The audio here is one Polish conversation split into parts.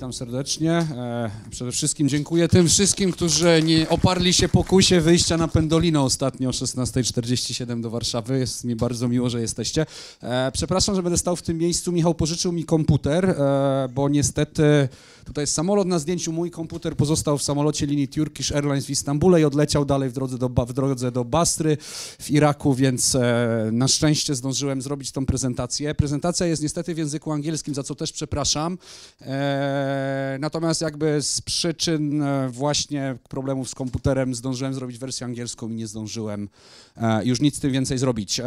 witam serdecznie. E, przede wszystkim dziękuję tym wszystkim, którzy nie oparli się pokusie wyjścia na Pendolino ostatnio o 16.47 do Warszawy. Jest mi bardzo miło, że jesteście. E, przepraszam, że będę stał w tym miejscu. Michał pożyczył mi komputer, e, bo niestety tutaj jest samolot na zdjęciu. Mój komputer pozostał w samolocie linii Turkish Airlines w Istambule i odleciał dalej w drodze do, w drodze do Bastry w Iraku, więc na szczęście zdążyłem zrobić tą prezentację. Prezentacja jest niestety w języku angielskim, za co też przepraszam. Eee, E, natomiast jakby z przyczyn e, właśnie problemów z komputerem zdążyłem zrobić wersję angielską i nie zdążyłem e, już nic z tym więcej zrobić.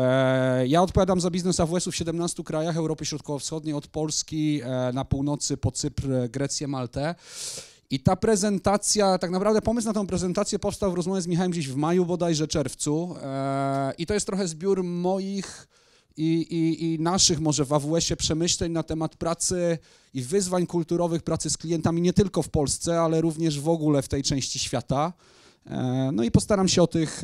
Ja odpowiadam za biznes AWS-u w 17 krajach Europy Środkowo-Wschodniej, od Polski na północy po Cypr, Grecję, Maltę. I ta prezentacja, tak naprawdę pomysł na tę prezentację powstał w rozmowie z Michałem gdzieś w maju bodajże, czerwcu. I to jest trochę zbiór moich i, i, i naszych może w AWS-ie przemyśleń na temat pracy i wyzwań kulturowych pracy z klientami nie tylko w Polsce, ale również w ogóle w tej części świata. E, no i postaram się o tych,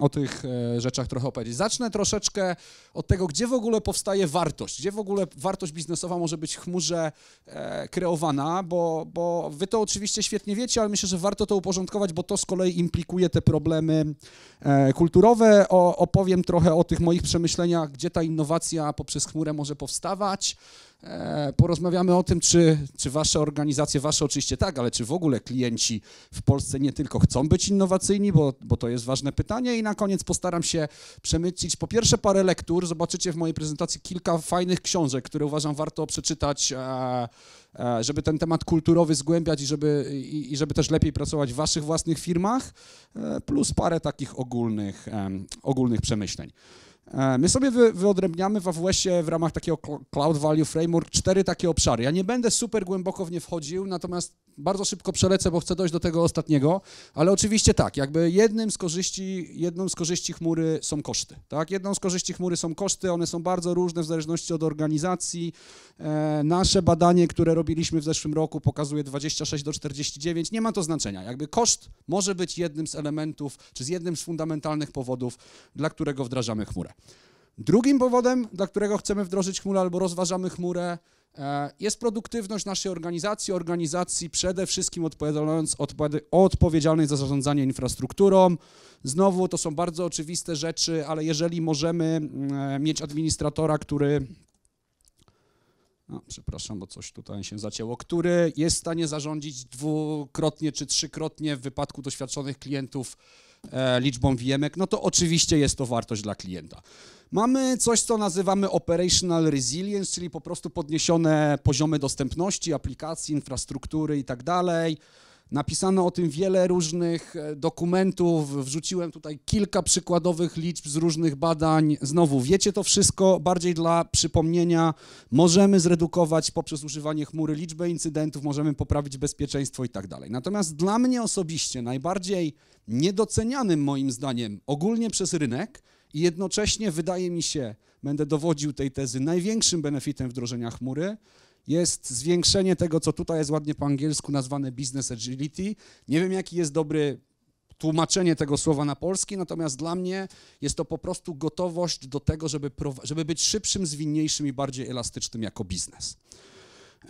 o tych e, rzeczach trochę opowiedzieć. Zacznę troszeczkę od tego, gdzie w ogóle powstaje wartość, gdzie w ogóle wartość biznesowa może być w chmurze e, kreowana, bo, bo wy to oczywiście świetnie wiecie, ale myślę, że warto to uporządkować, bo to z kolei implikuje te problemy kulturowe. O, opowiem trochę o tych moich przemyśleniach, gdzie ta innowacja poprzez chmurę może powstawać. E, porozmawiamy o tym, czy, czy wasze organizacje, wasze oczywiście tak, ale czy w ogóle klienci w Polsce nie tylko chcą być innowacyjni, bo, bo to jest ważne pytanie i na koniec postaram się przemycić po pierwsze parę lektur, zobaczycie w mojej prezentacji kilka fajnych książek, które uważam warto przeczytać, e, e, żeby ten temat kulturowy zgłębiać i żeby, i, i żeby też lepiej pracować w waszych własnych firmach, plus parę takich ogólnych, ogólnych przemyśleń. E, my sobie wyodrębniamy w AWS-ie w ramach takiego Cloud Value Framework cztery takie obszary. Ja nie będę super głęboko w nie wchodził, natomiast bardzo szybko przelecę, bo chcę dojść do tego ostatniego, ale oczywiście tak, jakby jednym z korzyści, jedną z korzyści chmury są koszty, tak? Jedną z korzyści chmury są koszty, one są bardzo różne w zależności od organizacji. E, nasze badanie, które robiliśmy w zeszłym roku pokazuje 26 do 49, nie ma to znaczenia, jakby koszt może być jednym z elementów, czy z jednym z fundamentalnych powodów, dla którego wdrażamy chmurę. Drugim powodem, dla którego chcemy wdrożyć chmurę albo rozważamy chmurę, e, jest produktywność naszej organizacji, organizacji przede wszystkim odpowiadając odpowiedzialnej za zarządzanie infrastrukturą. Znowu to są bardzo oczywiste rzeczy, ale jeżeli możemy mm, e, mieć administratora, który no, przepraszam, bo coś tutaj się zacięło, który jest w stanie zarządzić dwukrotnie czy trzykrotnie w wypadku doświadczonych klientów e, liczbą wiemek, no to oczywiście jest to wartość dla klienta. Mamy coś, co nazywamy operational resilience, czyli po prostu podniesione poziomy dostępności aplikacji, infrastruktury i tak dalej. Napisano o tym wiele różnych e, dokumentów, wrzuciłem tutaj kilka przykładowych liczb z różnych badań. Znowu, wiecie to wszystko bardziej dla przypomnienia. Możemy zredukować poprzez używanie chmury liczbę incydentów, możemy poprawić bezpieczeństwo i tak dalej. Natomiast dla mnie osobiście najbardziej niedocenianym moim zdaniem ogólnie przez rynek i jednocześnie wydaje mi się, będę dowodził tej tezy, największym benefitem wdrożenia chmury jest zwiększenie tego, co tutaj jest ładnie po angielsku nazwane business agility. Nie wiem, jaki jest dobry tłumaczenie tego słowa na polski, natomiast dla mnie jest to po prostu gotowość do tego, żeby, żeby być szybszym, zwinniejszym i bardziej elastycznym jako biznes.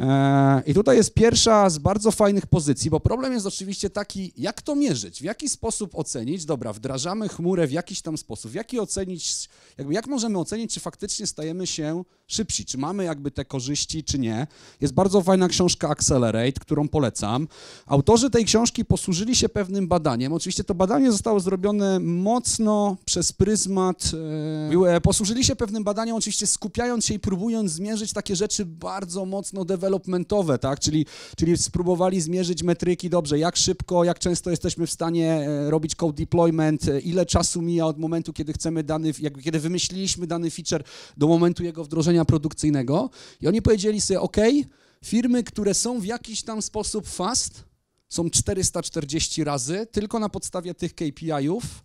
E, I tutaj jest pierwsza z bardzo fajnych pozycji, bo problem jest oczywiście taki, jak to mierzyć, w jaki sposób ocenić, dobra, wdrażamy chmurę w jakiś tam sposób, jaki ocenić, jakby jak możemy ocenić, czy faktycznie stajemy się szybsi, czy mamy jakby te korzyści, czy nie. Jest bardzo fajna książka Accelerate, którą polecam. Autorzy tej książki posłużyli się pewnym badaniem. Oczywiście to badanie zostało zrobione mocno przez pryzmat, e, posłużyli się pewnym badaniem, oczywiście skupiając się i próbując zmierzyć takie rzeczy bardzo mocno developmentowe, tak? Czyli, czyli spróbowali zmierzyć metryki dobrze, jak szybko, jak często jesteśmy w stanie e, robić code deployment, e, ile czasu mija od momentu, kiedy chcemy dany, jakby kiedy wymyśliliśmy dany feature do momentu jego wdrożenia produkcyjnego. I oni powiedzieli sobie, OK, firmy, które są w jakiś tam sposób fast, są 440 razy tylko na podstawie tych KPI-ów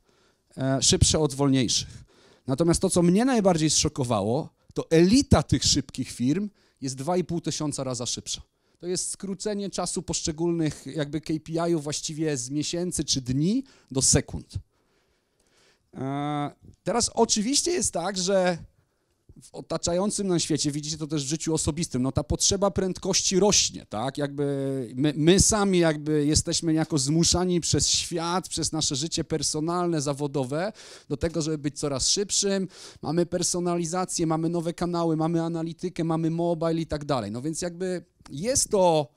e, szybsze od wolniejszych. Natomiast to, co mnie najbardziej zszokowało, to elita tych szybkich firm jest 2,5 tysiąca razy szybsza. To jest skrócenie czasu poszczególnych jakby KPI-ów właściwie z miesięcy czy dni do sekund. E, teraz oczywiście jest tak, że w otaczającym nam świecie, widzicie to też w życiu osobistym, no ta potrzeba prędkości rośnie, tak? Jakby my, my, sami jakby jesteśmy jako zmuszani przez świat, przez nasze życie personalne, zawodowe do tego, żeby być coraz szybszym, mamy personalizację, mamy nowe kanały, mamy analitykę, mamy mobile i tak dalej. No więc jakby jest to,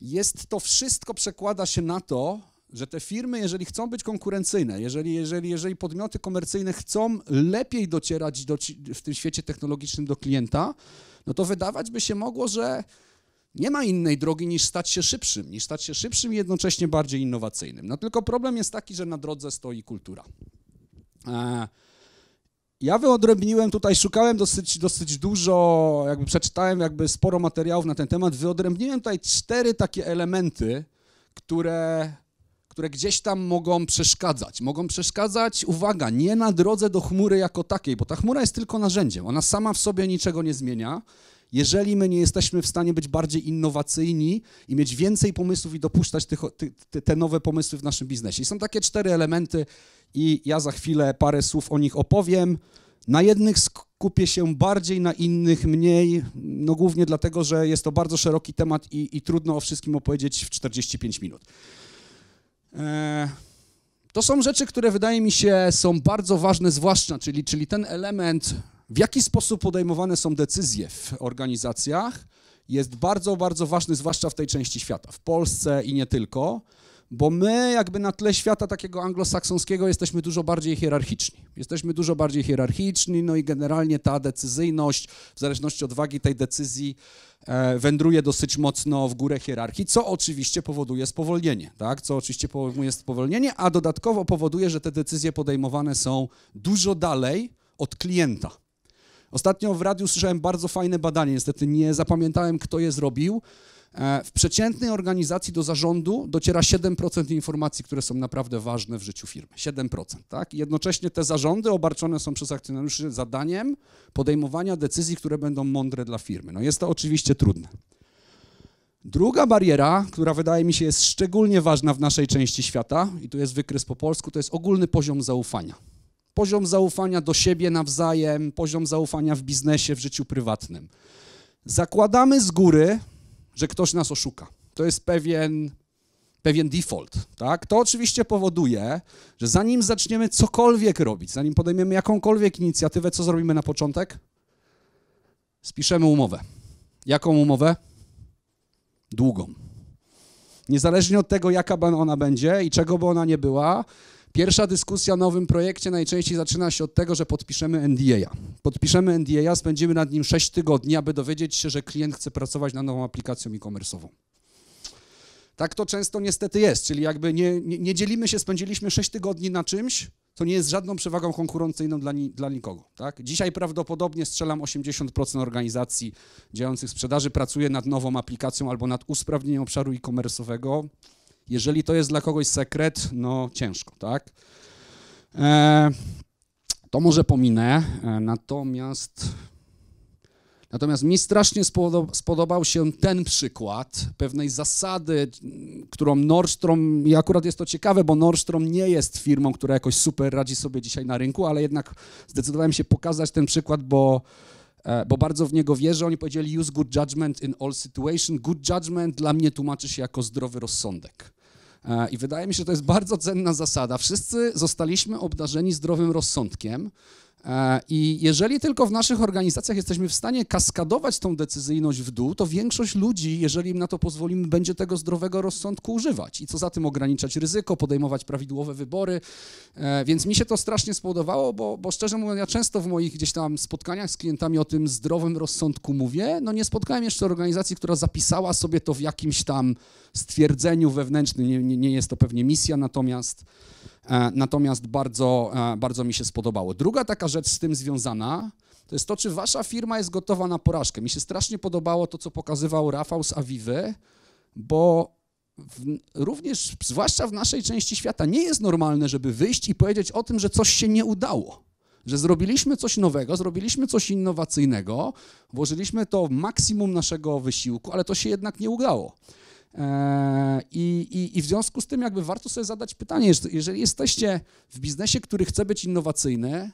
jest to wszystko przekłada się na to, że te firmy, jeżeli chcą być konkurencyjne, jeżeli, jeżeli, jeżeli podmioty komercyjne chcą lepiej docierać do, w tym świecie technologicznym do klienta, no to wydawać by się mogło, że nie ma innej drogi niż stać się szybszym, niż stać się szybszym i jednocześnie bardziej innowacyjnym. No tylko problem jest taki, że na drodze stoi kultura. E, ja wyodrębniłem tutaj, szukałem dosyć, dosyć dużo, jakby przeczytałem jakby sporo materiałów na ten temat, wyodrębniłem tutaj cztery takie elementy, które które gdzieś tam mogą przeszkadzać. Mogą przeszkadzać, uwaga, nie na drodze do chmury jako takiej, bo ta chmura jest tylko narzędziem. Ona sama w sobie niczego nie zmienia. Jeżeli my nie jesteśmy w stanie być bardziej innowacyjni i mieć więcej pomysłów i dopuszczać tych, te, te nowe pomysły w naszym biznesie. I są takie cztery elementy i ja za chwilę parę słów o nich opowiem. Na jednych skupię się bardziej, na innych mniej, no głównie dlatego, że jest to bardzo szeroki temat i, i trudno o wszystkim opowiedzieć w 45 minut. E, to są rzeczy, które wydaje mi się są bardzo ważne, zwłaszcza, czyli, czyli ten element, w jaki sposób podejmowane są decyzje w organizacjach, jest bardzo, bardzo ważny, zwłaszcza w tej części świata, w Polsce i nie tylko, bo my jakby na tle świata takiego anglosaksońskiego jesteśmy dużo bardziej hierarchiczni. Jesteśmy dużo bardziej hierarchiczni, no i generalnie ta decyzyjność, w zależności od wagi tej decyzji, E, wędruje dosyć mocno w górę hierarchii, co oczywiście powoduje spowolnienie, tak? co oczywiście powoduje spowolnienie, a dodatkowo powoduje, że te decyzje podejmowane są dużo dalej od klienta. Ostatnio w radiu słyszałem bardzo fajne badanie, niestety nie zapamiętałem, kto je zrobił, E, w przeciętnej organizacji do zarządu dociera 7% informacji, które są naprawdę ważne w życiu firmy. 7%, tak? I jednocześnie te zarządy obarczone są przez akcjonariuszy zadaniem podejmowania decyzji, które będą mądre dla firmy. No jest to oczywiście trudne. Druga bariera, która wydaje mi się jest szczególnie ważna w naszej części świata, i tu jest wykres po polsku, to jest ogólny poziom zaufania. Poziom zaufania do siebie nawzajem, poziom zaufania w biznesie, w życiu prywatnym. Zakładamy z góry, że ktoś nas oszuka. To jest pewien, pewien default, tak? To oczywiście powoduje, że zanim zaczniemy cokolwiek robić, zanim podejmiemy jakąkolwiek inicjatywę, co zrobimy na początek? Spiszemy umowę. Jaką umowę? Długą. Niezależnie od tego, jaka ona będzie i czego by ona nie była, Pierwsza dyskusja o nowym projekcie najczęściej zaczyna się od tego, że podpiszemy NDA. Podpiszemy NDA, spędzimy nad nim 6 tygodni, aby dowiedzieć się, że klient chce pracować nad nową aplikacją e-commerce'ową. Tak to często niestety jest, czyli jakby nie, nie, nie, dzielimy się, spędziliśmy 6 tygodni na czymś, co nie jest żadną przewagą konkurencyjną dla, ni, dla nikogo. Tak? Dzisiaj prawdopodobnie strzelam 80% organizacji działających sprzedaży pracuje nad nową aplikacją albo nad usprawnieniem obszaru e-commerce'owego jeżeli to jest dla kogoś sekret, no ciężko, tak? E, to może pominę, e, natomiast Natomiast mi strasznie spodobał się ten przykład pewnej zasady, którą Nordstrom, i akurat jest to ciekawe, bo Nordstrom nie jest firmą, która jakoś super radzi sobie dzisiaj na rynku, ale jednak zdecydowałem się pokazać ten przykład, bo E, bo bardzo w niego wierzę. Oni powiedzieli: Use good judgment in all situation. Good judgment dla mnie tłumaczy się jako zdrowy rozsądek. E, I wydaje mi się, że to jest bardzo cenna zasada. Wszyscy zostaliśmy obdarzeni zdrowym rozsądkiem. E, I jeżeli tylko w naszych organizacjach jesteśmy w stanie kaskadować tą decyzyjność w dół, to większość ludzi, jeżeli im na to pozwolimy, będzie tego zdrowego rozsądku używać. I co za tym ograniczać ryzyko, podejmować prawidłowe wybory. E, więc mi się to strasznie spodobało, bo, bo szczerze mówiąc, ja często w moich gdzieś tam spotkaniach z klientami o tym zdrowym rozsądku mówię. No nie spotkałem jeszcze organizacji, która zapisała sobie to w jakimś tam stwierdzeniu wewnętrznym. nie, nie, nie jest to pewnie misja, natomiast E, natomiast bardzo, e, bardzo mi się spodobało. Druga taka rzecz z tym związana, to jest to, czy wasza firma jest gotowa na porażkę. Mi się strasznie podobało to, co pokazywał Rafał z Awiwy, bo w, również, zwłaszcza w naszej części świata, nie jest normalne, żeby wyjść i powiedzieć o tym, że coś się nie udało. Że zrobiliśmy coś nowego, zrobiliśmy coś innowacyjnego, włożyliśmy to w maksimum naszego wysiłku, ale to się jednak nie udało. E, I, i, I, w związku z tym jakby warto sobie zadać pytanie, jeżeli jesteście w biznesie, który chce być innowacyjny,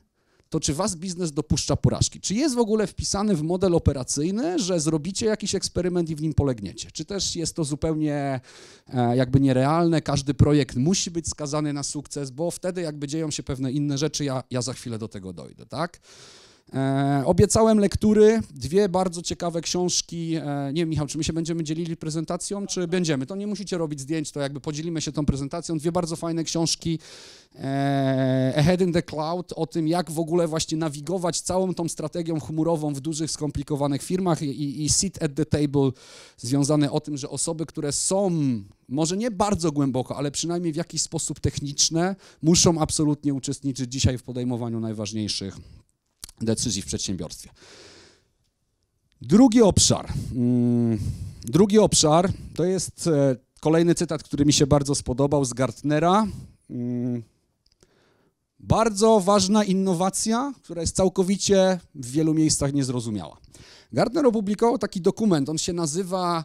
to czy was biznes dopuszcza porażki? Czy jest w ogóle wpisany w model operacyjny, że zrobicie jakiś eksperyment i w nim polegniecie? Czy też jest to zupełnie e, jakby nierealne, każdy projekt musi być skazany na sukces, bo wtedy jakby dzieją się pewne inne rzeczy, ja, ja za chwilę do tego dojdę, tak? E, obiecałem lektury, dwie bardzo ciekawe książki. E, nie wiem, Michał, czy my się będziemy dzielili prezentacją, czy tak, tak. będziemy? To nie musicie robić zdjęć, to jakby podzielimy się tą prezentacją. Dwie bardzo fajne książki e, Ahead in the Cloud o tym, jak w ogóle właśnie nawigować całą tą strategią chmurową w dużych, skomplikowanych firmach i, i Sit at the Table związane o tym, że osoby, które są może nie bardzo głęboko, ale przynajmniej w jakiś sposób techniczne, muszą absolutnie uczestniczyć dzisiaj w podejmowaniu najważniejszych decyzji w przedsiębiorstwie. Drugi obszar. Mm, drugi obszar to jest e, kolejny cytat, który mi się bardzo spodobał z Gartnera. Mm, bardzo ważna innowacja, która jest całkowicie w wielu miejscach niezrozumiała. Gartner opublikował taki dokument, on się nazywa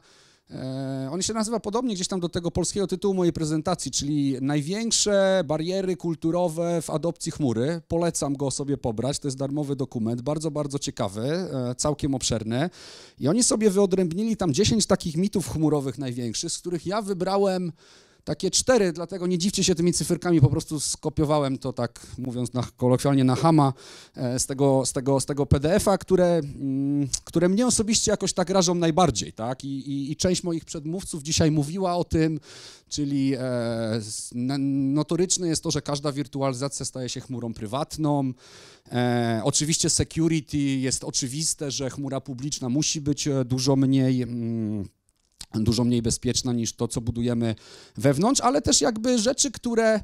E, on się nazywa podobnie gdzieś tam do tego polskiego tytułu mojej prezentacji, czyli Największe bariery kulturowe w adopcji chmury. Polecam go sobie pobrać, to jest darmowy dokument, bardzo, bardzo ciekawy, e, całkiem obszerny. I oni sobie wyodrębnili tam 10 takich mitów chmurowych największych, z których ja wybrałem takie cztery, dlatego nie dziwcie się tymi cyferkami, po prostu skopiowałem to tak, mówiąc na, kolokwialnie na hama, e, z tego, z tego, z tego PDF-a, które, mm, które mnie osobiście jakoś tak rażą najbardziej, tak? I, i, i część moich przedmówców dzisiaj mówiła o tym, czyli e, notoryczne jest to, że każda wirtualizacja staje się chmurą prywatną. E, oczywiście security jest oczywiste, że chmura publiczna musi być e, dużo mniej... Mm, dużo mniej bezpieczna niż to, co budujemy wewnątrz, ale też jakby rzeczy, które,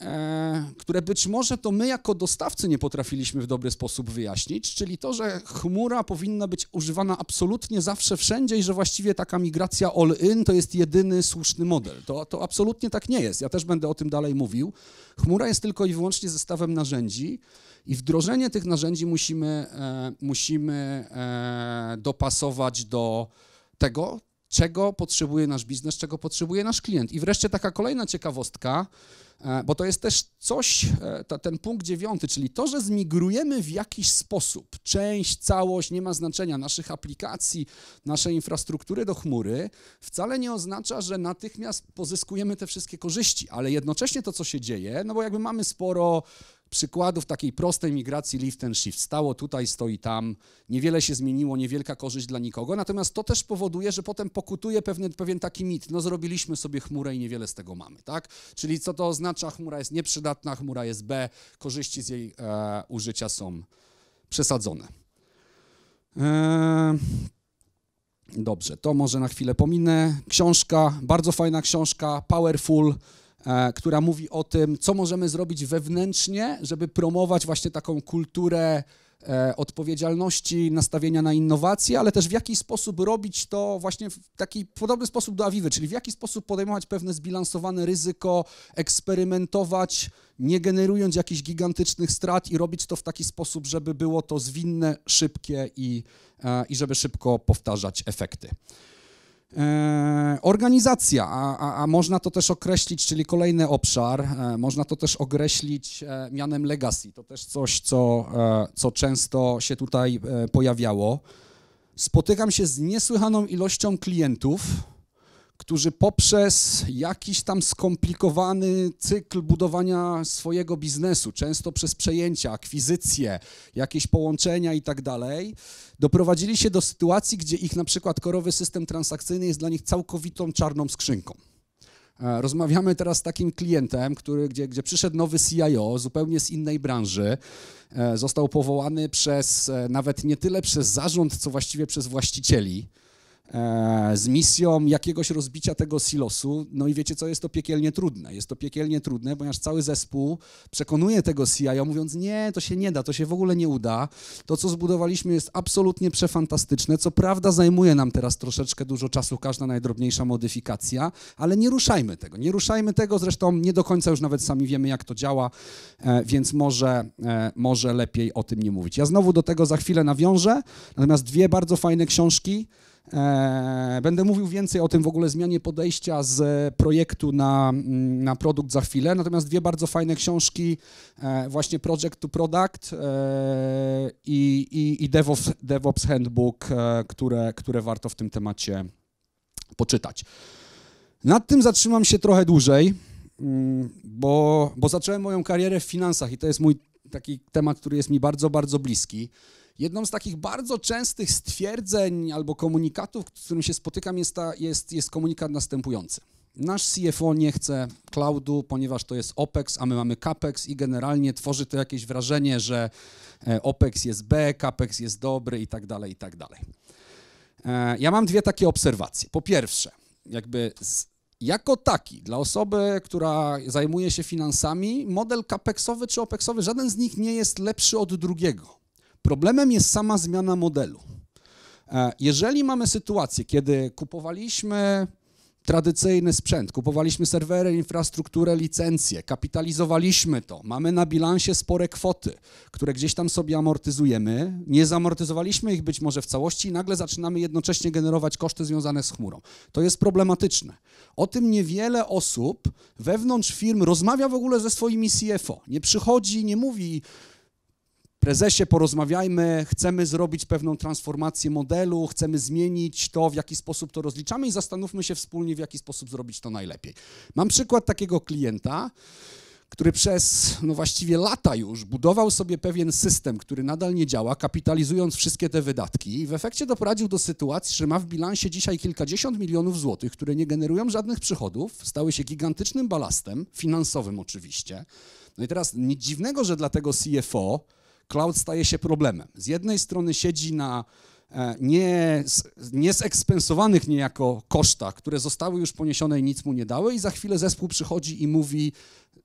e, które być może to my jako dostawcy nie potrafiliśmy w dobry sposób wyjaśnić, czyli to, że chmura powinna być używana absolutnie zawsze wszędzie i że właściwie taka migracja all-in to jest jedyny słuszny model. To, to absolutnie tak nie jest. Ja też będę o tym dalej mówił. Chmura jest tylko i wyłącznie zestawem narzędzi, i wdrożenie tych narzędzi musimy, e, musimy e, dopasować do tego, czego potrzebuje nasz biznes, czego potrzebuje nasz klient. I wreszcie taka kolejna ciekawostka, e, bo to jest też coś, e, ten punkt dziewiąty, czyli to, że zmigrujemy w jakiś sposób część, całość, nie ma znaczenia naszych aplikacji, naszej infrastruktury do chmury, wcale nie oznacza, że natychmiast pozyskujemy te wszystkie korzyści, ale jednocześnie to, co się dzieje, no bo jakby mamy sporo przykładów takiej prostej migracji lift and shift. Stało tutaj, stoi tam, niewiele się zmieniło, niewielka korzyść dla nikogo, natomiast to też powoduje, że potem pokutuje pewien, pewien taki mit, no zrobiliśmy sobie chmurę i niewiele z tego mamy, tak? Czyli co to oznacza, chmura jest nieprzydatna, chmura jest B, korzyści z jej e, użycia są przesadzone. E, dobrze, to może na chwilę pominę. Książka, bardzo fajna książka, Powerful, E, która mówi o tym, co możemy zrobić wewnętrznie, żeby promować właśnie taką kulturę e, odpowiedzialności, nastawienia na innowacje, ale też w jaki sposób robić to właśnie w taki podobny sposób do Awiwy, czyli w jaki sposób podejmować pewne zbilansowane ryzyko, eksperymentować, nie generując jakichś gigantycznych strat i robić to w taki sposób, żeby było to zwinne, szybkie i, e, i żeby szybko powtarzać efekty. E, organizacja, a, a, a, można to też określić, czyli kolejny obszar, e, można to też określić e, mianem legacy. To też coś, co, co często się tutaj pojawiało. Spotykam się z niesłychaną ilością klientów, którzy poprzez jakiś tam skomplikowany cykl budowania swojego biznesu, często przez przejęcia, akwizycje, jakieś połączenia i tak dalej, doprowadzili się do sytuacji, gdzie ich na przykład korowy system transakcyjny jest dla nich całkowitą czarną skrzynką. E, rozmawiamy teraz z takim klientem, który, gdzie, gdzie przyszedł nowy CIO zupełnie z innej branży. E, został powołany przez e, nawet nie tyle przez zarząd, co właściwie przez właścicieli. E, z misją jakiegoś rozbicia tego silosu. No i wiecie co, jest to piekielnie trudne. Jest to piekielnie trudne, ponieważ cały zespół przekonuje tego CIO, mówiąc nie, to się nie da, to się w ogóle nie uda. To, co zbudowaliśmy jest absolutnie przefantastyczne. Co prawda zajmuje nam teraz troszeczkę dużo czasu każda najdrobniejsza modyfikacja, ale nie ruszajmy tego. Nie ruszajmy tego, zresztą nie do końca już nawet sami wiemy, jak to działa, e, więc może, e, może lepiej o tym nie mówić. Ja znowu do tego za chwilę nawiążę, natomiast dwie bardzo fajne książki, E, będę mówił więcej o tym w ogóle zmianie podejścia z projektu na, mm, na produkt za chwilę, natomiast dwie bardzo fajne książki, e, właśnie Project to Product e, i, i, i DevOps, DevOps Handbook, które, które warto w tym temacie poczytać. Nad tym zatrzymam się trochę dłużej, mm, bo, bo zacząłem moją karierę w finansach i to jest mój taki temat, który jest mi bardzo, bardzo bliski. Jedną z takich bardzo częstych stwierdzeń albo komunikatów, z którym się spotykam, jest, ta, jest, jest komunikat następujący. Nasz CFO nie chce cloudu, ponieważ to jest OPEX, a my mamy CAPEX i generalnie tworzy to jakieś wrażenie, że e, OPEX jest B, CAPEX jest dobry i tak dalej, i tak dalej. E, ja mam dwie takie obserwacje. Po pierwsze, jakby z, jako taki, dla osoby, która zajmuje się finansami, model CAPEXowy czy OPEXowy, żaden z nich nie jest lepszy od drugiego. Problemem jest sama zmiana modelu. E, jeżeli mamy sytuację, kiedy kupowaliśmy tradycyjny sprzęt, kupowaliśmy serwery, infrastrukturę, licencje, kapitalizowaliśmy to, mamy na bilansie spore kwoty, które gdzieś tam sobie amortyzujemy, nie zamortyzowaliśmy ich być może w całości i nagle zaczynamy jednocześnie generować koszty związane z chmurą. To jest problematyczne. O tym niewiele osób wewnątrz firm rozmawia w ogóle ze swoimi CFO. Nie przychodzi, nie mówi prezesie, porozmawiajmy, chcemy zrobić pewną transformację modelu, chcemy zmienić to, w jaki sposób to rozliczamy i zastanówmy się wspólnie, w jaki sposób zrobić to najlepiej. Mam przykład takiego klienta, który przez no właściwie lata już budował sobie pewien system, który nadal nie działa, kapitalizując wszystkie te wydatki i w efekcie doprowadził do sytuacji, że ma w bilansie dzisiaj kilkadziesiąt milionów złotych, które nie generują żadnych przychodów, stały się gigantycznym balastem, finansowym oczywiście. No i teraz nic dziwnego, że dla tego CFO cloud staje się problemem. Z jednej strony siedzi na e, nie, niejako kosztach, które zostały już poniesione i nic mu nie dały i za chwilę zespół przychodzi i mówi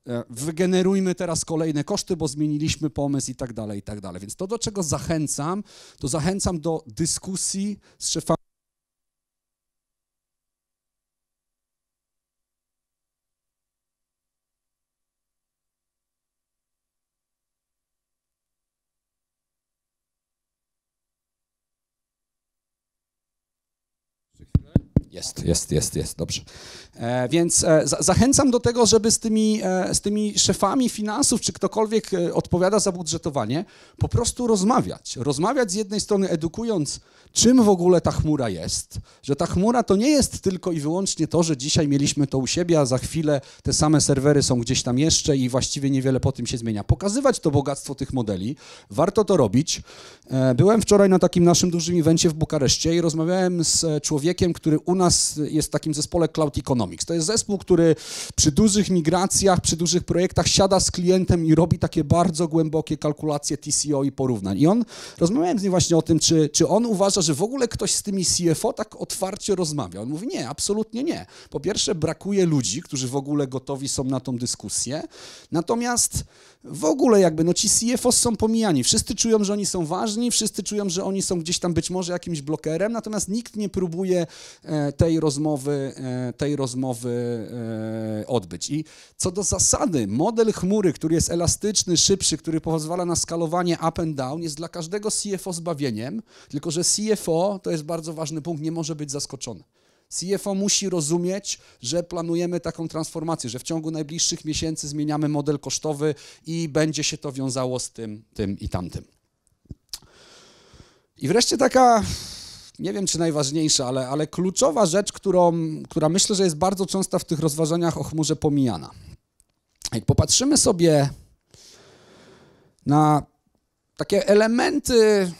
e, wygenerujmy teraz kolejne koszty, bo zmieniliśmy pomysł i tak dalej, i tak dalej. Więc to, do czego zachęcam, to zachęcam do dyskusji z szefami Jest, jest, jest, jest, dobrze. E, więc e, zachęcam do tego, żeby z tymi, e, z tymi szefami finansów, czy ktokolwiek odpowiada za budżetowanie, po prostu rozmawiać. Rozmawiać z jednej strony edukując, czym w ogóle ta chmura jest, że ta chmura to nie jest tylko i wyłącznie to, że dzisiaj mieliśmy to u siebie, a za chwilę te same serwery są gdzieś tam jeszcze i właściwie niewiele po tym się zmienia. Pokazywać to bogactwo tych modeli, warto to robić. Byłem wczoraj na takim naszym dużym evencie w Bukareszcie i rozmawiałem z człowiekiem, który u nas nas jest w takim zespole Cloud Economics. To jest zespół, który przy dużych migracjach, przy dużych projektach siada z klientem i robi takie bardzo głębokie kalkulacje TCO i porównań. I on, rozmawiałem z nim właśnie o tym, czy, czy on uważa, że w ogóle ktoś z tymi CFO tak otwarcie rozmawia. On mówi, nie, absolutnie nie. Po pierwsze, brakuje ludzi, którzy w ogóle gotowi są na tą dyskusję. Natomiast w ogóle jakby, no ci CFO są pomijani. Wszyscy czują, że oni są ważni, wszyscy czują, że oni są gdzieś tam być może jakimś blokerem, natomiast nikt nie próbuje e, tej rozmowy, e, tej rozmowy e, odbyć. I co do zasady, model chmury, który jest elastyczny, szybszy, który pozwala na skalowanie up and down, jest dla każdego CFO zbawieniem, tylko że CFO, to jest bardzo ważny punkt, nie może być zaskoczony. CFO musi rozumieć, że planujemy taką transformację, że w ciągu najbliższych miesięcy zmieniamy model kosztowy i będzie się to wiązało z tym, tym i tamtym. I wreszcie taka nie wiem czy najważniejsza, ale, ale kluczowa rzecz, którą, która myślę, że jest bardzo często w tych rozważaniach o chmurze pomijana. Jak popatrzymy sobie na takie elementy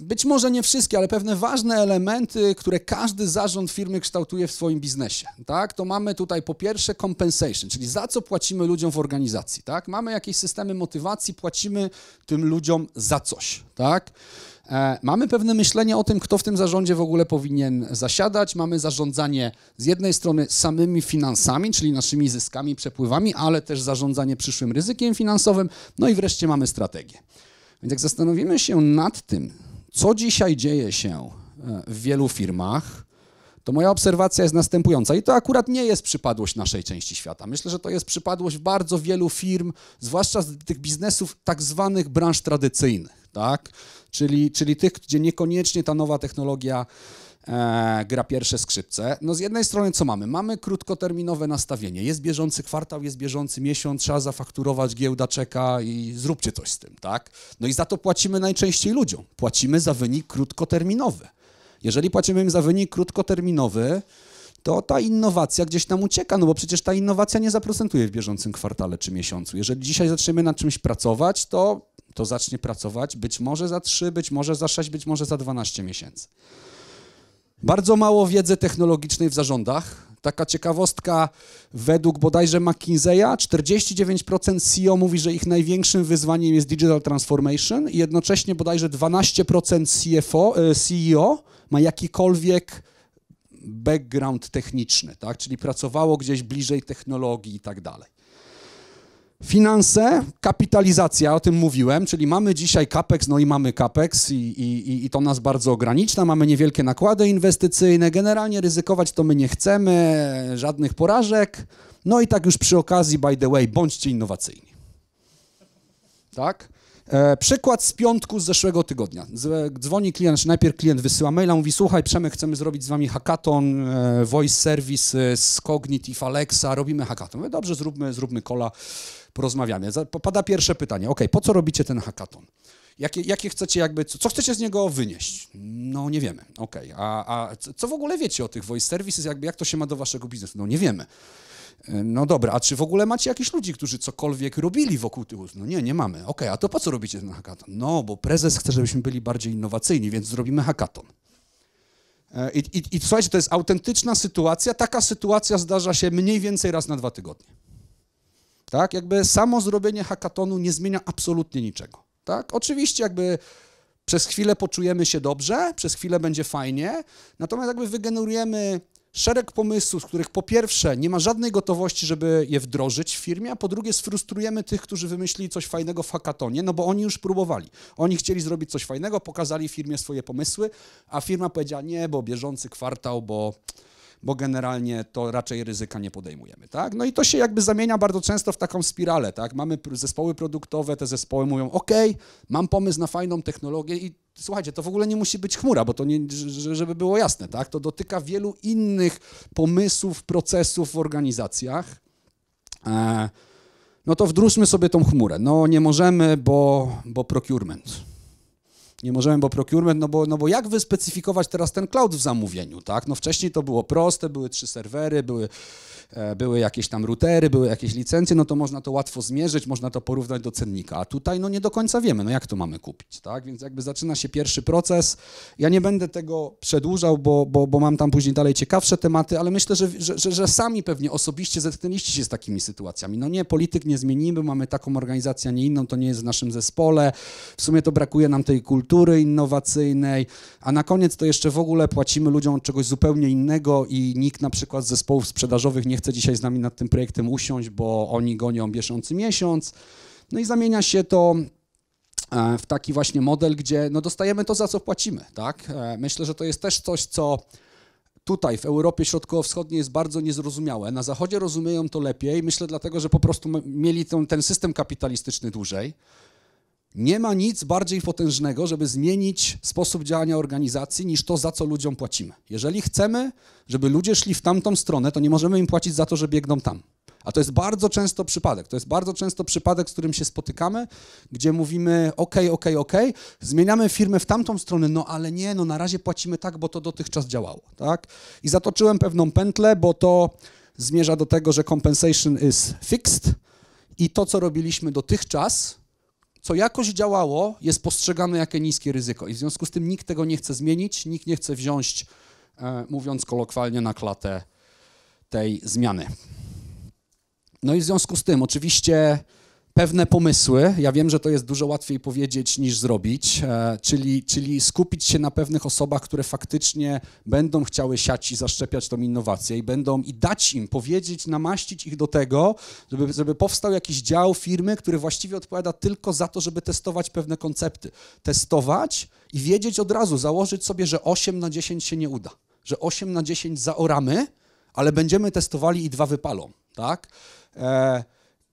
być może nie wszystkie, ale pewne ważne elementy, które każdy zarząd firmy kształtuje w swoim biznesie, tak? To mamy tutaj po pierwsze compensation, czyli za co płacimy ludziom w organizacji, tak? Mamy jakieś systemy motywacji, płacimy tym ludziom za coś, tak? E, mamy pewne myślenie o tym, kto w tym zarządzie w ogóle powinien zasiadać. Mamy zarządzanie z jednej strony samymi finansami, czyli naszymi zyskami, przepływami, ale też zarządzanie przyszłym ryzykiem finansowym. No i wreszcie mamy strategię. Więc jak zastanowimy się nad tym, co dzisiaj dzieje się e, w wielu firmach, to moja obserwacja jest następująca. I to akurat nie jest przypadłość naszej części świata. Myślę, że to jest przypadłość bardzo wielu firm, zwłaszcza z tych biznesów tak zwanych branż tradycyjnych, tak? Czyli, czyli tych, gdzie niekoniecznie ta nowa technologia E, gra pierwsze skrzypce. No z jednej strony co mamy? Mamy krótkoterminowe nastawienie. Jest bieżący kwartał, jest bieżący miesiąc, trzeba zafakturować, giełda czeka i zróbcie coś z tym, tak? No i za to płacimy najczęściej ludziom. Płacimy za wynik krótkoterminowy. Jeżeli płacimy im za wynik krótkoterminowy, to ta innowacja gdzieś nam ucieka, no bo przecież ta innowacja nie zaprocentuje w bieżącym kwartale czy miesiącu. Jeżeli dzisiaj zaczniemy nad czymś pracować, to, to zacznie pracować być może za 3, być może za 6, być może za 12 miesięcy. Bardzo mało wiedzy technologicznej w zarządach. Taka ciekawostka, według bodajże McKinsey'a, 49% CEO mówi, że ich największym wyzwaniem jest digital transformation i jednocześnie bodajże 12% CFO, CEO ma jakikolwiek background techniczny, tak? czyli pracowało gdzieś bliżej technologii i tak dalej. Finanse, kapitalizacja, o tym mówiłem, czyli mamy dzisiaj CAPEX, no i mamy CAPEX i, i, i to nas bardzo ogranicza, mamy niewielkie nakłady inwestycyjne, generalnie ryzykować to my nie chcemy, żadnych porażek, no i tak już przy okazji, by the way, bądźcie innowacyjni. Tak? E, przykład z piątku z zeszłego tygodnia. Dzwoni klient, czy znaczy najpierw klient wysyła maila, mówi słuchaj Przemek, chcemy zrobić z wami hackathon, e, voice service e, z Cognitive Alexa, robimy hackathon. Mówię, dobrze, zróbmy, zróbmy kola, porozmawiamy. Pada pierwsze pytanie, ok, po co robicie ten hackathon? Jakie, jakie chcecie jakby, co, co chcecie z niego wynieść? No nie wiemy, ok. A, a co w ogóle wiecie o tych voice services, jakby jak to się ma do waszego biznesu? No nie wiemy. E, no dobra, a czy w ogóle macie jakichś ludzi, którzy cokolwiek robili wokół tyłu? No nie, nie mamy. Okej, okay, a to po co robicie ten hackathon? No, bo prezes chce, żebyśmy byli bardziej innowacyjni, więc zrobimy hackathon. E, I, i, I słuchajcie, to jest autentyczna sytuacja. Taka sytuacja zdarza się mniej więcej raz na dwa tygodnie. Tak? Jakby samo zrobienie hackathonu nie zmienia absolutnie niczego. Tak? Oczywiście jakby przez chwilę poczujemy się dobrze, przez chwilę będzie fajnie, natomiast jakby wygenerujemy szereg pomysłów, z których po pierwsze nie ma żadnej gotowości, żeby je wdrożyć w firmie, a po drugie sfrustrujemy tych, którzy wymyślili coś fajnego w hackatonie, no bo oni już próbowali. Oni chcieli zrobić coś fajnego, pokazali firmie swoje pomysły, a firma powiedziała nie, bo bieżący kwartał, bo bo generalnie to raczej ryzyka nie podejmujemy. Tak? No i to się jakby zamienia bardzo często w taką spiralę. Tak? Mamy zespoły produktowe, te zespoły mówią, OK, mam pomysł na fajną technologię i słuchajcie, to w ogóle nie musi być chmura, bo to nie, żeby było jasne, tak? to dotyka wielu innych pomysłów, procesów w organizacjach. E no to wdróżmy sobie tą chmurę. No nie możemy, bo, bo procurement. Nie możemy, bo procurement, no bo, no bo jak wyspecyfikować teraz ten cloud w zamówieniu, tak? No wcześniej to było proste, były trzy serwery, były E, były jakieś tam routery, były jakieś licencje, no to można to łatwo zmierzyć, można to porównać do cennika, a tutaj no nie do końca wiemy, no jak to mamy kupić, tak? Więc jakby zaczyna się pierwszy proces. Ja nie będę tego przedłużał, bo, bo, bo mam tam później dalej ciekawsze tematy, ale myślę, że, że, że, że sami pewnie osobiście zetknęliście się z takimi sytuacjami. No nie, polityk nie zmienimy, mamy taką organizację, a nie inną, to nie jest w naszym zespole, w sumie to brakuje nam tej kultury innowacyjnej, a na koniec to jeszcze w ogóle płacimy ludziom czegoś zupełnie innego i nikt na przykład z zespołów sprzedażowych nie chce dzisiaj z nami nad tym projektem usiąść, bo oni gonią bieżący miesiąc. No i zamienia się to e, w taki właśnie model, gdzie no dostajemy to, za co płacimy. Tak? E, myślę, że to jest też coś, co tutaj w Europie Środkowo-Wschodniej jest bardzo niezrozumiałe. Na Zachodzie rozumieją to lepiej, myślę dlatego, że po prostu mieli ten, ten system kapitalistyczny dłużej. Nie ma nic bardziej potężnego, żeby zmienić sposób działania organizacji, niż to, za co ludziom płacimy. Jeżeli chcemy, żeby ludzie szli w tamtą stronę, to nie możemy im płacić za to, że biegną tam. A to jest bardzo często przypadek. To jest bardzo często przypadek, z którym się spotykamy, gdzie mówimy: OK, OK, OK, zmieniamy firmę w tamtą stronę, no ale nie, no na razie płacimy tak, bo to dotychczas działało. Tak? I zatoczyłem pewną pętlę, bo to zmierza do tego, że compensation is fixed i to, co robiliśmy dotychczas, co jakoś działało, jest postrzegane jako niskie ryzyko i w związku z tym nikt tego nie chce zmienić, nikt nie chce wziąć, e, mówiąc kolokwialnie, na klatę tej zmiany. No i w związku z tym oczywiście pewne pomysły. Ja wiem, że to jest dużo łatwiej powiedzieć niż zrobić, e, czyli, czyli skupić się na pewnych osobach, które faktycznie będą chciały siać i zaszczepiać tą innowację i będą i dać im powiedzieć, namaścić ich do tego, żeby, żeby powstał jakiś dział firmy, który właściwie odpowiada tylko za to, żeby testować pewne koncepty. Testować i wiedzieć od razu, założyć sobie, że 8 na 10 się nie uda, że 8 na 10 zaoramy, ale będziemy testowali i dwa wypalą, tak? E,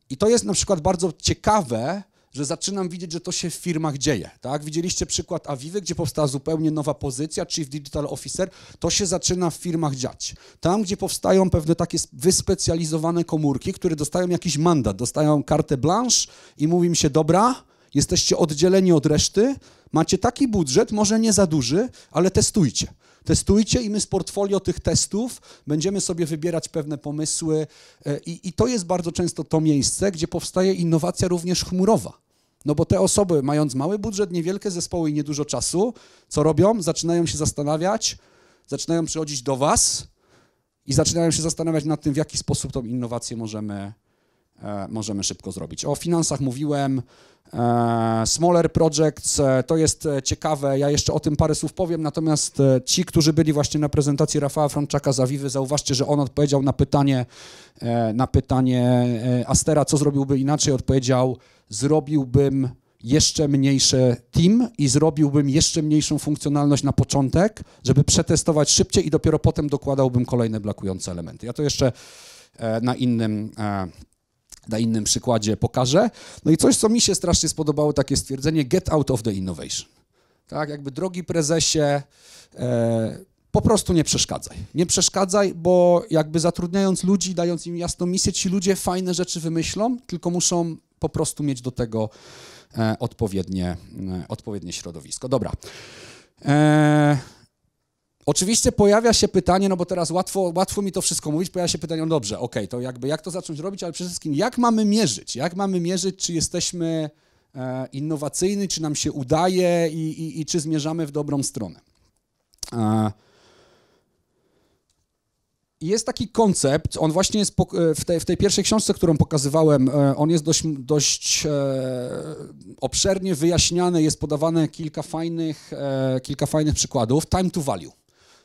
i to jest na przykład bardzo ciekawe, że zaczynam widzieć, że to się w firmach dzieje. Tak? Widzieliście przykład Awiwy, gdzie powstała zupełnie nowa pozycja, Chief Digital Officer. To się zaczyna w firmach dziać. Tam, gdzie powstają pewne takie wyspecjalizowane komórki, które dostają jakiś mandat, dostają kartę blanche i mówi mi się, dobra, jesteście oddzieleni od reszty, macie taki budżet, może nie za duży, ale testujcie testujcie i my z portfolio tych testów będziemy sobie wybierać pewne pomysły e, i, i to jest bardzo często to miejsce, gdzie powstaje innowacja również chmurowa. No bo te osoby, mając mały budżet, niewielkie zespoły i niedużo czasu, co robią? Zaczynają się zastanawiać, zaczynają przychodzić do Was i zaczynają się zastanawiać nad tym, w jaki sposób tą innowację możemy E, możemy szybko zrobić. O finansach mówiłem. E, Smaller Projects e, to jest ciekawe, ja jeszcze o tym parę słów powiem, natomiast ci, którzy byli właśnie na prezentacji Rafała Franczaka z Awiwy, zauważcie, że on odpowiedział na pytanie, na pytanie Astera, co zrobiłby inaczej, odpowiedział, zrobiłbym jeszcze mniejszy team i zrobiłbym jeszcze mniejszą funkcjonalność na początek, żeby przetestować szybciej i dopiero potem dokładałbym kolejne blokujące elementy. Ja to jeszcze na innym na innym przykładzie pokażę. No i coś, co mi się strasznie spodobało, takie stwierdzenie get out of the innovation. Tak, jakby drogi prezesie, e, po prostu nie przeszkadzaj. Nie przeszkadzaj, bo jakby zatrudniając ludzi, dając im jasną misję, ci ludzie fajne rzeczy wymyślą, tylko muszą po prostu mieć do tego e, odpowiednie, e, odpowiednie środowisko. Dobra. E, Oczywiście pojawia się pytanie, no bo teraz łatwo, łatwo mi to wszystko mówić, pojawia się pytanie, no dobrze, ok, to jakby jak to zacząć robić, ale przede wszystkim jak mamy mierzyć? Jak mamy mierzyć, czy jesteśmy e, innowacyjni, czy nam się udaje i, i, i czy zmierzamy w dobrą stronę? E, jest taki koncept, on właśnie jest e, w tej, w, tej, pierwszej książce, którą pokazywałem, e, on jest dość, dość e, obszernie wyjaśniany, jest podawane kilka fajnych, kilka fajnych przykładów. Time to value.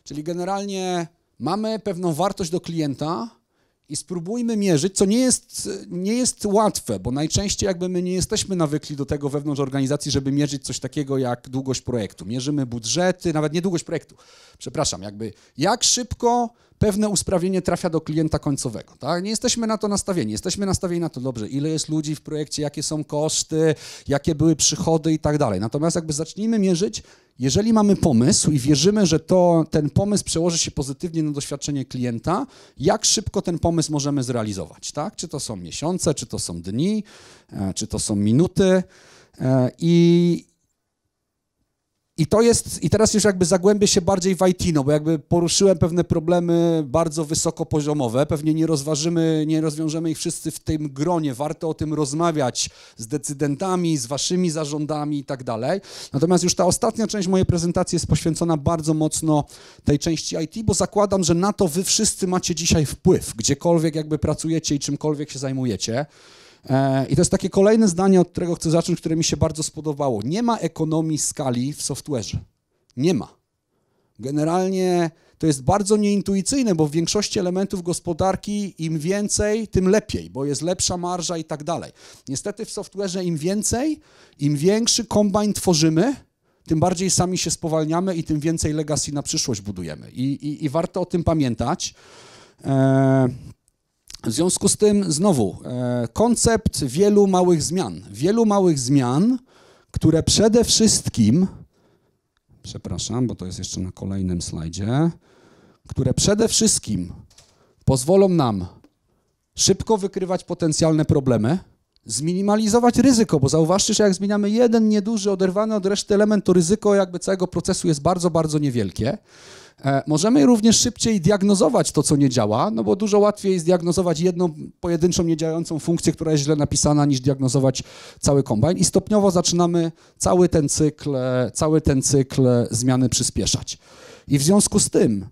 Czyli generalnie mamy pewną wartość do klienta i spróbujmy mierzyć, co nie jest, nie jest łatwe, bo najczęściej jakby my nie jesteśmy nawykli do tego wewnątrz organizacji, żeby mierzyć coś takiego jak długość projektu. Mierzymy budżety, nawet nie długość projektu, przepraszam, jakby jak szybko pewne usprawienie trafia do klienta końcowego. Tak? Nie jesteśmy na to nastawieni. Jesteśmy nastawieni na to dobrze, ile jest ludzi w projekcie, jakie są koszty, jakie były przychody i tak dalej. Natomiast jakby zacznijmy mierzyć, jeżeli mamy pomysł i wierzymy, że to, ten pomysł przełoży się pozytywnie na doświadczenie klienta, jak szybko ten pomysł możemy zrealizować, tak? Czy to są miesiące, czy to są dni, e, czy to są minuty. E, I, i to jest, i teraz już jakby zagłębię się bardziej w IT, no bo jakby poruszyłem pewne problemy bardzo wysokopoziomowe, pewnie nie rozważymy, nie rozwiążemy ich wszyscy w tym gronie, warto o tym rozmawiać z decydentami, z waszymi zarządami i tak dalej. Natomiast już ta ostatnia część mojej prezentacji jest poświęcona bardzo mocno tej części IT, bo zakładam, że na to wy wszyscy macie dzisiaj wpływ, gdziekolwiek jakby pracujecie i czymkolwiek się zajmujecie. E, I to jest takie kolejne zdanie, od którego chcę zacząć, które mi się bardzo spodobało. Nie ma ekonomii skali w software'ze. Nie ma. Generalnie to jest bardzo nieintuicyjne, bo w większości elementów gospodarki im więcej, tym lepiej, bo jest lepsza marża i tak dalej. Niestety w software'ze im więcej, im większy kombajn tworzymy, tym bardziej sami się spowalniamy i tym więcej legacy na przyszłość budujemy. I, i, i warto o tym pamiętać. Eee... W związku z tym znowu e, koncept wielu małych zmian. Wielu małych zmian, które przede wszystkim, przepraszam, bo to jest jeszcze na kolejnym slajdzie, które przede wszystkim pozwolą nam szybko wykrywać potencjalne problemy, zminimalizować ryzyko, bo zauważcie, że jak zmieniamy jeden nieduży, oderwany od reszty element, to ryzyko jakby całego procesu jest bardzo, bardzo niewielkie. E, możemy również szybciej diagnozować to, co nie działa, no bo dużo łatwiej jest diagnozować jedną pojedynczą niedziałającą funkcję, która jest źle napisana, niż diagnozować cały kombajn i stopniowo zaczynamy cały ten cykl, e, cały ten cykl e, zmiany przyspieszać. I w związku z tym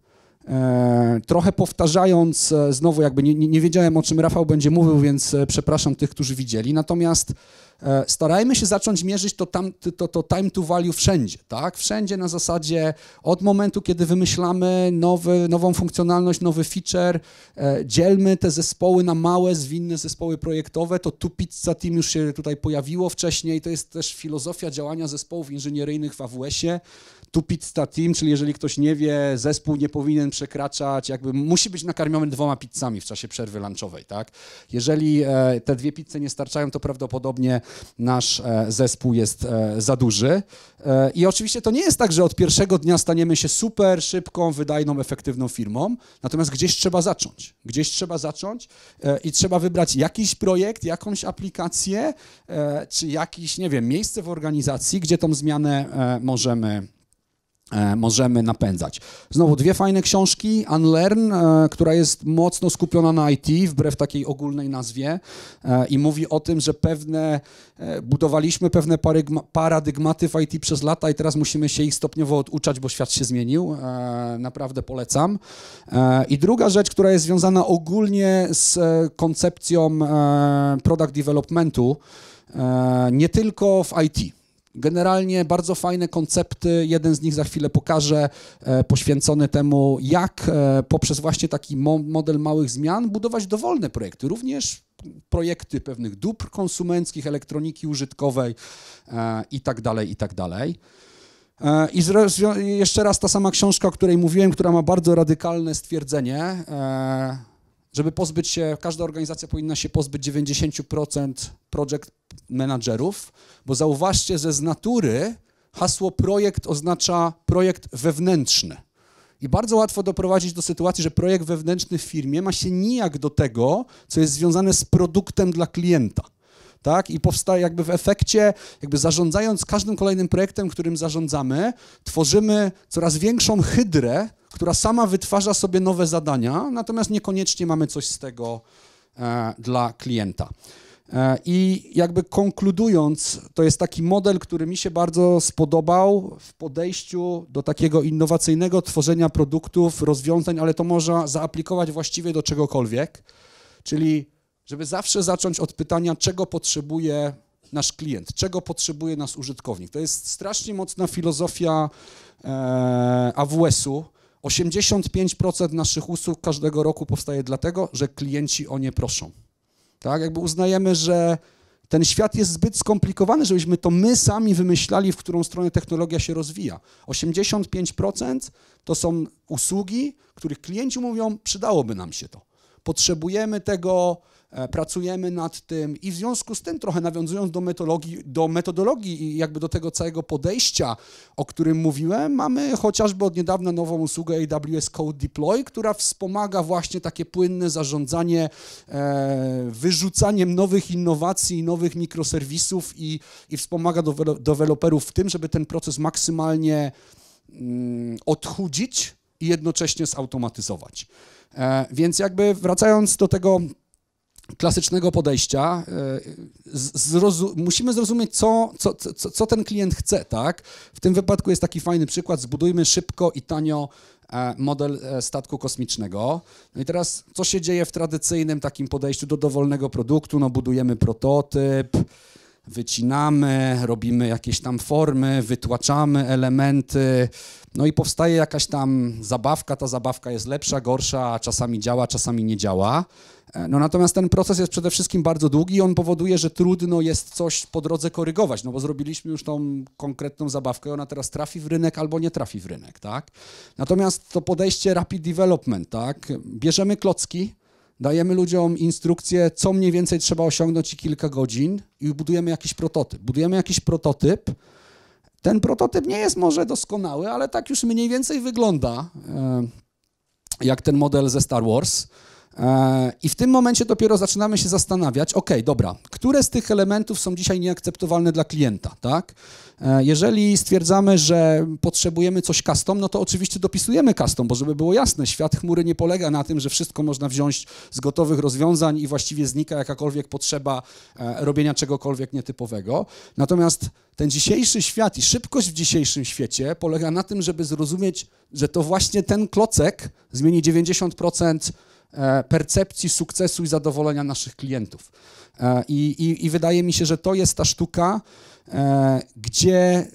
E, trochę powtarzając, e, znowu jakby nie, nie wiedziałem o czym Rafał będzie mówił, więc e, przepraszam tych, którzy widzieli. Natomiast starajmy się zacząć mierzyć to, tam, to, to time to value wszędzie, tak? Wszędzie na zasadzie od momentu, kiedy wymyślamy nowy, nową funkcjonalność, nowy feature, dzielmy te zespoły na małe, zwinne zespoły projektowe, to tu pizza team już się tutaj pojawiło wcześniej, to jest też filozofia działania zespołów inżynieryjnych w AWS-ie, tu pizza team, czyli jeżeli ktoś nie wie, zespół nie powinien przekraczać, jakby musi być nakarmiony dwoma pizzami w czasie przerwy lunchowej, tak? Jeżeli e, te dwie pizze nie starczają, to prawdopodobnie nasz e, zespół jest e, za duży. I oczywiście to nie jest tak, że od pierwszego dnia staniemy się super szybką, wydajną, efektywną firmą, natomiast gdzieś trzeba zacząć. Gdzieś trzeba zacząć i trzeba wybrać jakiś projekt, jakąś aplikację, czy jakieś nie wiem, miejsce w organizacji, gdzie tą zmianę możemy E, możemy napędzać. Znowu dwie fajne książki. Unlearn, e, która jest mocno skupiona na IT, wbrew takiej ogólnej nazwie, e, i mówi o tym, że pewne budowaliśmy pewne paradygmaty w IT przez lata i teraz musimy się ich stopniowo oduczać, bo świat się zmienił. Naprawdę polecam. I druga rzecz, która jest związana ogólnie z koncepcją product developmentu, nie tylko w IT Generalnie bardzo fajne koncepty, jeden z nich za chwilę pokażę, e, poświęcony temu, jak e, poprzez właśnie taki model małych zmian budować dowolne projekty, również projekty pewnych dóbr konsumenckich, elektroniki użytkowej e, itd. Tak dalej I tak jeszcze raz ta sama książka, o której mówiłem, która ma bardzo radykalne stwierdzenie żeby pozbyć się, każda organizacja powinna się pozbyć 90% project managerów, bo zauważcie, że z natury hasło projekt oznacza projekt wewnętrzny. I bardzo łatwo doprowadzić do sytuacji, że projekt wewnętrzny w firmie ma się nijak do tego, co jest związane z produktem dla klienta. Tak? I powstaje jakby w efekcie, jakby zarządzając każdym kolejnym projektem, którym zarządzamy, tworzymy coraz większą hydrę która sama wytwarza sobie nowe zadania, natomiast niekoniecznie mamy coś z tego e, dla klienta. E, I jakby konkludując, to jest taki model, który mi się bardzo spodobał w podejściu do takiego innowacyjnego tworzenia produktów, rozwiązań, ale to można zaaplikować właściwie do czegokolwiek, czyli żeby zawsze zacząć od pytania, czego potrzebuje nasz klient, czego potrzebuje nasz użytkownik. To jest strasznie mocna filozofia e, AWS-u, 85% naszych usług każdego roku powstaje dlatego, że klienci o nie proszą. Tak, jakby uznajemy, że ten świat jest zbyt skomplikowany, żebyśmy to my sami wymyślali, w którą stronę technologia się rozwija. 85% to są usługi, których klienci mówią, przydałoby nam się to potrzebujemy tego, e, pracujemy nad tym i w związku z tym trochę nawiązując do metodologii, do metodologii i jakby do tego całego podejścia, o którym mówiłem, mamy chociażby od niedawna nową usługę AWS Code Deploy, która wspomaga właśnie takie płynne zarządzanie e, wyrzucaniem nowych innowacji, nowych mikroserwisów i, i wspomaga deweloperów w tym, żeby ten proces maksymalnie mm, odchudzić i jednocześnie zautomatyzować. E, więc jakby wracając do tego klasycznego podejścia, e, musimy zrozumieć, co, co, co, co ten klient chce, tak? W tym wypadku jest taki fajny przykład, zbudujmy szybko i tanio e, model statku kosmicznego. No i teraz, co się dzieje w tradycyjnym takim podejściu do dowolnego produktu? No budujemy prototyp, wycinamy, robimy jakieś tam formy, wytłaczamy elementy, no i powstaje jakaś tam zabawka, ta zabawka jest lepsza, gorsza, czasami działa, czasami nie działa. E, no natomiast ten proces jest przede wszystkim bardzo długi i on powoduje, że trudno jest coś po drodze korygować, no bo zrobiliśmy już tą konkretną zabawkę, ona teraz trafi w rynek albo nie trafi w rynek, tak? Natomiast to podejście rapid development, tak? Bierzemy klocki, Dajemy ludziom instrukcję, co mniej więcej trzeba osiągnąć i kilka godzin i budujemy jakiś prototyp. Budujemy jakiś prototyp. Ten prototyp nie jest może doskonały, ale tak już mniej więcej wygląda, e, jak ten model ze Star Wars. E, I w tym momencie dopiero zaczynamy się zastanawiać, ok, dobra, które z tych elementów są dzisiaj nieakceptowalne dla klienta, tak? E, jeżeli stwierdzamy, że potrzebujemy coś custom, no to oczywiście dopisujemy custom, bo żeby było jasne, świat chmury nie polega na tym, że wszystko można wziąć z gotowych rozwiązań i właściwie znika jakakolwiek potrzeba e, robienia czegokolwiek nietypowego. Natomiast ten dzisiejszy świat i szybkość w dzisiejszym świecie polega na tym, żeby zrozumieć, że to właśnie ten klocek zmieni 90% E, percepcji sukcesu i zadowolenia naszych klientów. E, I, i, i wydaje mi się, że to jest ta sztuka, e, gdzie,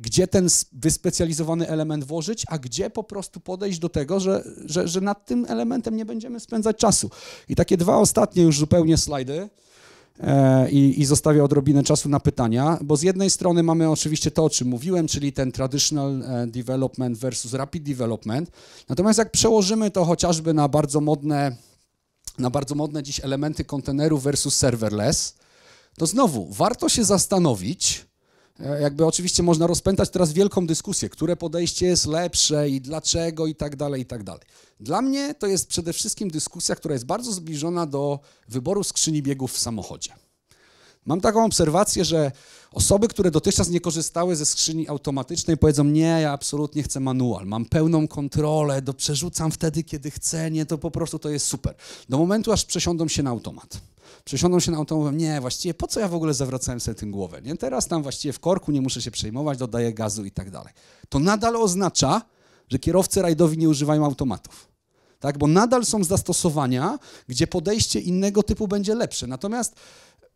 gdzie ten wyspecjalizowany element włożyć, a gdzie po prostu podejść do tego, że, że, że nad tym elementem nie będziemy spędzać czasu. I takie dwa ostatnie już zupełnie slajdy i, i zostawię odrobinę czasu na pytania, bo z jednej strony mamy oczywiście to, o czym mówiłem, czyli ten traditional e, development versus rapid development. Natomiast jak przełożymy to chociażby na bardzo modne, na bardzo modne dziś elementy konteneru versus serverless, to znowu warto się zastanowić, E, jakby oczywiście można rozpętać teraz wielką dyskusję, które podejście jest lepsze i dlaczego i tak dalej, i tak dalej. Dla mnie to jest przede wszystkim dyskusja, która jest bardzo zbliżona do wyboru skrzyni biegów w samochodzie. Mam taką obserwację, że osoby, które dotychczas nie korzystały ze skrzyni automatycznej, powiedzą: Nie, ja absolutnie chcę manual, mam pełną kontrolę, do, przerzucam wtedy, kiedy chcę, nie, to po prostu to jest super. Do momentu, aż przesiądą się na automat. Przesiądą się na automobilem, nie, właściwie po co ja w ogóle zawracałem sobie tym głowę, nie? Teraz tam właściwie w korku nie muszę się przejmować, dodaję gazu i tak dalej. To nadal oznacza, że kierowcy rajdowi nie używają automatów. Tak? Bo nadal są zastosowania, gdzie podejście innego typu będzie lepsze. Natomiast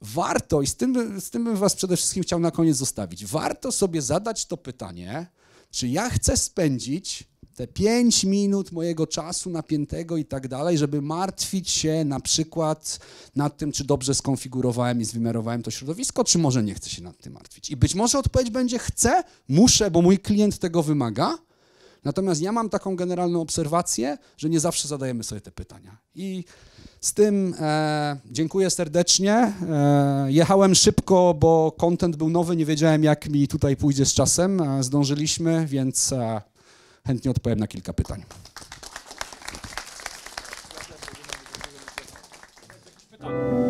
warto, i z tym, z tym bym Was przede wszystkim chciał na koniec zostawić, warto sobie zadać to pytanie, czy ja chcę spędzić te pięć minut mojego czasu napiętego i tak dalej, żeby martwić się na przykład nad tym, czy dobrze skonfigurowałem i zwymiarowałem to środowisko, czy może nie chcę się nad tym martwić. I być może odpowiedź będzie chcę, muszę, bo mój klient tego wymaga. Natomiast ja mam taką generalną obserwację, że nie zawsze zadajemy sobie te pytania. I z tym e, dziękuję serdecznie. E, jechałem szybko, bo kontent był nowy, nie wiedziałem jak mi tutaj pójdzie z czasem. E, zdążyliśmy, więc e, chętnie odpowiem na kilka pytań. Pytanie.